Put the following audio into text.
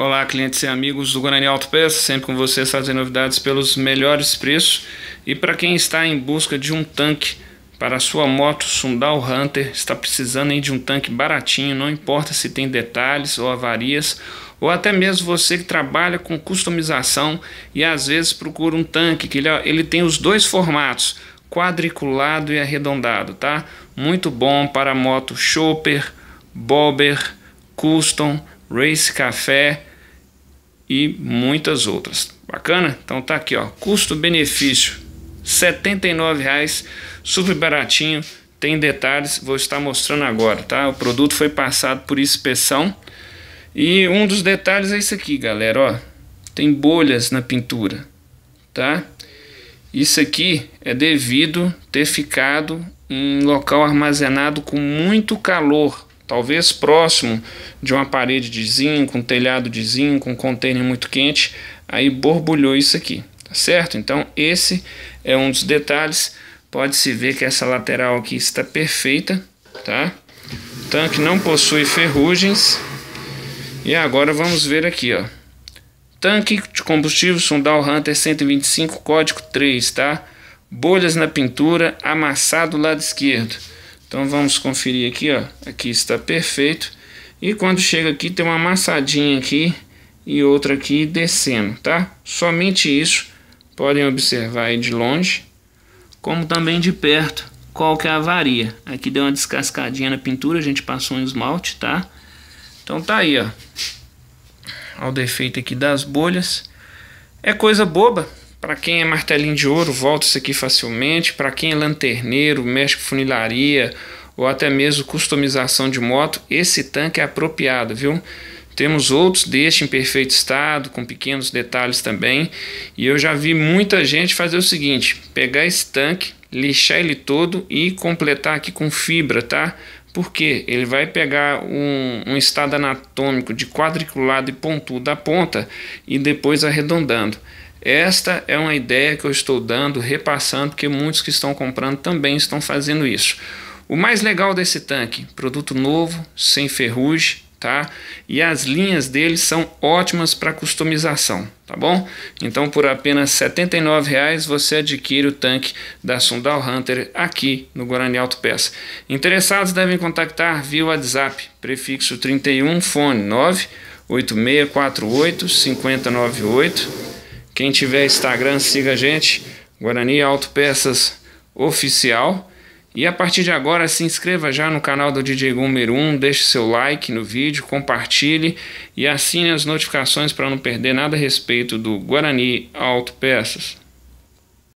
Olá, clientes e amigos do Guarani Autopeças, sempre com vocês trazendo novidades pelos melhores preços. E para quem está em busca de um tanque para a sua moto Sundal Hunter, está precisando hein, de um tanque baratinho, não importa se tem detalhes ou avarias, ou até mesmo você que trabalha com customização e às vezes procura um tanque que ele, é, ele tem os dois formatos, quadriculado e arredondado, tá? Muito bom para moto chopper, bobber, custom, race café, e muitas outras. Bacana? Então tá aqui, ó, custo-benefício R$ 79,00, super baratinho, tem detalhes, vou estar mostrando agora, tá? O produto foi passado por inspeção e um dos detalhes é isso aqui, galera, ó, tem bolhas na pintura, tá? Isso aqui é devido ter ficado um local armazenado com muito calor, talvez próximo de uma parede de zinco, um telhado de zinco, um container muito quente, aí borbulhou isso aqui, tá certo? Então esse é um dos detalhes, pode-se ver que essa lateral aqui está perfeita, tá? O tanque não possui ferrugens, e agora vamos ver aqui, ó. Tanque de combustível Sundal Hunter 125, código 3, tá? Bolhas na pintura, amassado lado esquerdo. Então vamos conferir aqui, ó. Aqui está perfeito. E quando chega aqui tem uma amassadinha aqui e outra aqui descendo, tá? Somente isso. Podem observar aí de longe, como também de perto, qual que é a varia. Aqui deu uma descascadinha na pintura, a gente passou um esmalte, tá? Então tá aí, ó. Ao defeito aqui das bolhas. É coisa boba, para quem é martelinho de ouro, volta isso aqui facilmente. Para quem é lanterneiro, mexe com funilaria ou até mesmo customização de moto, esse tanque é apropriado, viu? Temos outros deste em perfeito estado, com pequenos detalhes também. E eu já vi muita gente fazer o seguinte: pegar esse tanque, lixar ele todo e completar aqui com fibra, tá? Porque ele vai pegar um, um estado anatômico de quadriculado e pontudo da ponta e depois arredondando. Esta é uma ideia que eu estou dando, repassando, porque muitos que estão comprando também estão fazendo isso. O mais legal desse tanque, produto novo, sem ferrugem, tá? E as linhas dele são ótimas para customização, tá bom? Então por apenas R$ 79, você adquire o tanque da Sundal Hunter aqui no Guarani Auto Peça. Interessados devem contactar via WhatsApp, prefixo 31 fone 98648 5098 quem tiver Instagram, siga a gente, Guarani Auto Peças Oficial. E a partir de agora, se inscreva já no canal do DJ Gumer 1, deixe seu like no vídeo, compartilhe e assine as notificações para não perder nada a respeito do Guarani Auto Peças.